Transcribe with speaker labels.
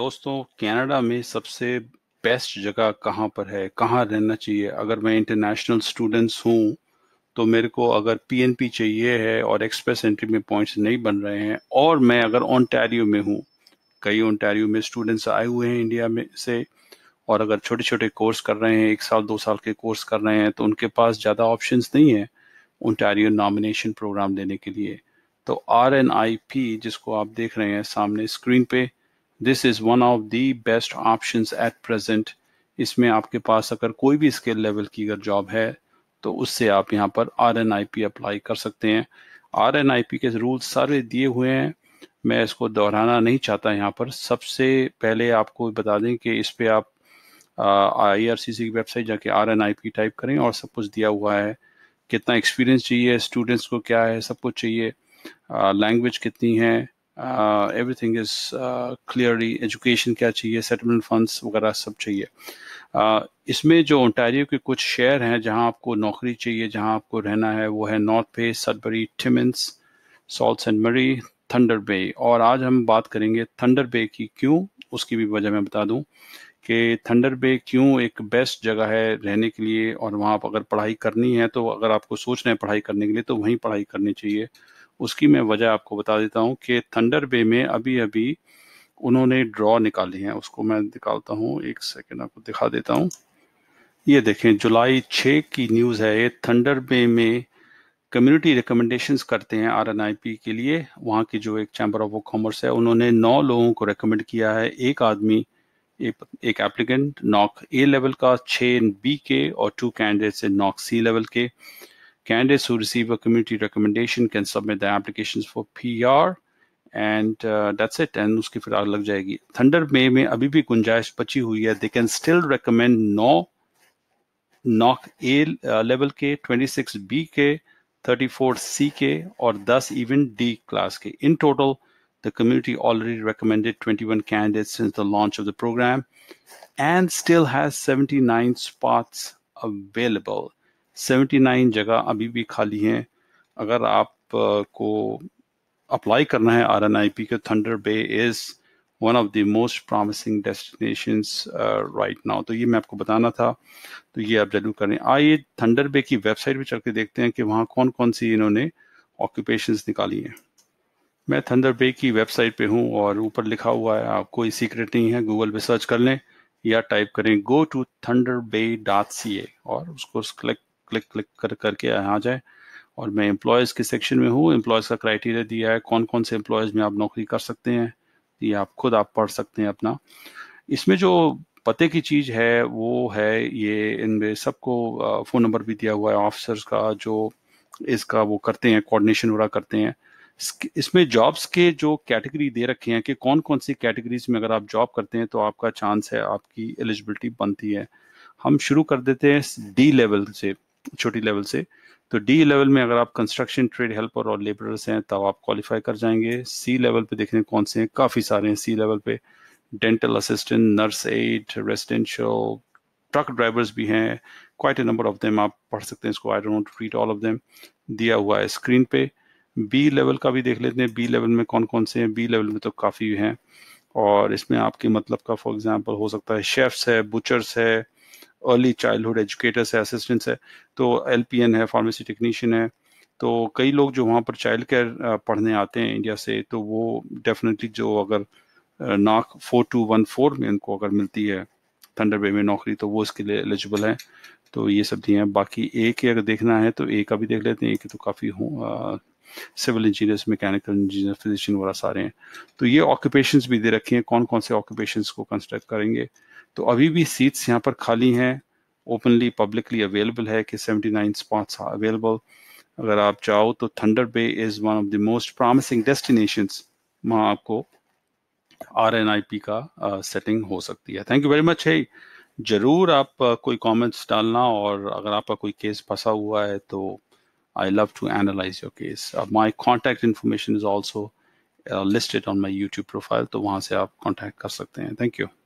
Speaker 1: दोस्तों कनाडा में सबसे बेस्ट जगह कहाँ पर है कहाँ रहना चाहिए अगर मैं इंटरनेशनल स्टूडेंट्स हूँ तो मेरे को अगर पीएनपी चाहिए है और एक्सप्रेस एंट्री में पॉइंट्स नहीं बन रहे हैं और मैं अगर ओंटारियो में हूँ कई ओंटारियो में स्टूडेंट्स आए हुए हैं इंडिया में से और अगर छोटे छोटे कोर्स कर रहे हैं एक साल दो साल के कोर्स कर रहे हैं तो उनके पास ज़्यादा ऑप्शंस नहीं है ओंटारियो नॉमिनेशन प्रोग्राम लेने के लिए तो आर एन आई पी जिसको आप देख रहे हैं सामने स्क्रीन पे this is one of the best option at present इसमें आपके पास अगर कोई भी स्किल लेवल की अगर जॉब है तो उससे आप यहाँ पर R N I P apply कर सकते हैं आर एन आई पी के रूल्स सारे दिए हुए हैं मैं इसको दोहराना नहीं चाहता यहाँ पर सबसे पहले आपको बता दें कि इस पर आप आई आर सी सी की वेबसाइट जाके R N I P type करें और सब कुछ दिया हुआ है कितना एक्सपीरियंस चाहिए स्टूडेंट्स को क्या है सब कुछ चाहिए लैंग्वेज कितनी है एवरीथिंग इज क्लियरली एजुकेशन क्या चाहिए सेटलमेंट फंड्स वगैरह सब चाहिए uh, इसमें जो ओंटारियो के कुछ शहर हैं जहां आपको नौकरी चाहिए जहां आपको रहना है वो है नॉर्थ पे Sudbury Timmins Sault and Marie Thunder Bay और आज हम बात करेंगे थंडर बे की क्यों उसकी भी वजह मैं बता दूं कि थंडर बे क्यों एक बेस्ट जगह है रहने के लिए और वहाँ आप अगर पढ़ाई करनी है तो अगर आपको सोच रहे हैं पढ़ाई करने के लिए तो वहीं पढ़ाई करनी चाहिए उसकी मैं वजह आपको बता देता हूँ कि थंडर बे में अभी अभी उन्होंने ड्रॉ निकाली हैं उसको मैं निकालता हूँ एक सेकेंड आपको दिखा देता हूँ ये देखें जुलाई छः की न्यूज़ है ये थंडर बे में कम्युनिटी रिकमेंडेशंस करते हैं पी के लिए वहाँ की जो एक चैम्बर ऑफ कॉमर्स है उन्होंने नौ लोगों को रिकमेंड किया है एक आदमी एक एक एप्लीकेंट नॉक ए लेवल का छः बी के और two candidates NOC C level के Candidates who receive a community recommendation can submit their applications for PR. and uh, that's it. And उसकी फिर आग लग जाएगी थंडर मे में अभी भी गुंजाइश बची हुई है दे कैन स्टिल रिकमेंड नौ नॉक ए level के 26 K, 34 K, or और even D class K. के total, the community already recommended 21 candidates since the launch of the program and still has 79 spots available 79 जगह अभी भी खाली हैं अगर आप को अप्लाई करना है आर एन आई पी के Thunder Bay is one of the most promising destination right now तो ये मैं आपको बताना था तो ये आप जरूर करें आइए थंडर बे की वेबसाइट पर चल के देखते हैं कि वहाँ कौन कौन सी इन्होंने ऑक्यूपेशन निकाली हैं मैं थंडर बे की वेबसाइट पे हूँ और ऊपर लिखा हुआ है आप कोई सीक्रेट नहीं है गूगल पे सर्च कर लें या टाइप करें go to Thunder Bay dot C A और उसको क्लिक क्लिक क्लिक कर करके यहाँ आ जाए और मैं एम्प्लॉयज़ के सेक्शन में हूँ एम्प्लॉयज़ का क्राइटेरिया दिया है कौन कौन से एम्प्लॉयज़ में आप नौकरी कर सकते हैं ये आप खुद आप पढ़ सकते हैं अपना इसमें जो पते की चीज़ है वो है ये इनमें सबको फ़ोन नंबर भी दिया हुआ है ऑफिसर्स का जो इसका वो करते हैं कोऑर्डिनेशन वगैरह करते हैं इसमें जॉब्स के जो कैटेगरी दे रखे हैं कि कौन कौन सी कैटेगरीज में अगर आप जॉब करते हैं तो आपका चांस है आपकी एलिजिबिलिटी बनती है हम शुरू कर देते हैं डी लेवल से छोटी लेवल से तो डी लेवल में अगर आप कंस्ट्रक्शन ट्रेड हेल्पर और लेबरर्स हैं तब आप क्वालिफाई कर जाएंगे सी लेवल पे देखने कौन से हैं काफ़ी सारे हैं सी लेवल पे dental assistant nurse aid residential truck drivers भी हैं quite a number of them आप पढ़ सकते हैं इसको I don't read all of them दिया हुआ है स्क्रीन पे बी लेवल का भी देख लेते हैं बी लेवल में कौन कौन से हैं बी लेवल में तो काफ़ी हैं और इसमें आपके मतलब का फॉर एग्जाम्पल हो सकता है शेफ्स है बुचर्स है अर्ली चाइल्डहुड एजुकेटर्स है असिस्टेंट्स है तो एल है फार्मेसी टेक्नीशियन है तो कई लोग जो वहाँ पर चाइल्ड केयर पढ़ने आते हैं इंडिया से तो वो डेफिनेटली जो अगर नाक फोर टू वन फोर में उनको अगर मिलती है थंडर बे में नौकरी तो वो इसके लिए एलिजिबल है तो ये सब दिए हैं बाकी ए के अगर देखना है तो ए का भी देख लेते हैं ए के तो काफ़ी हूँ civil engineers mechanical engineer physician वगैरह सारे हैं तो ये ऑक्यूपेशंस भी दे रखे हैं कौन कौन से ऑक्यूपेशंस को कंस्ट्रक्ट करेंगे तो अभी भी सीट्स यहाँ पर खाली हैं ओपनली पब्लिकली अवेलेबल है कि 79 स्पॉट्स अवेलेबल अगर आप चाहो तो Thunder Bay is one of the most promising destination वहाँ आपको आर एन आई पी का सेटिंग uh, हो सकती है थैंक यू वेरी मच है ज़रूर आप uh, कोई कॉमेंट्स डालना और अगर आपका कोई केस फंसा हुआ है तो I love to analyse your case my contact information is also listed on my YouTube profile तो वहाँ से आप कॉन्टैक्ट कर सकते हैं थैंक यू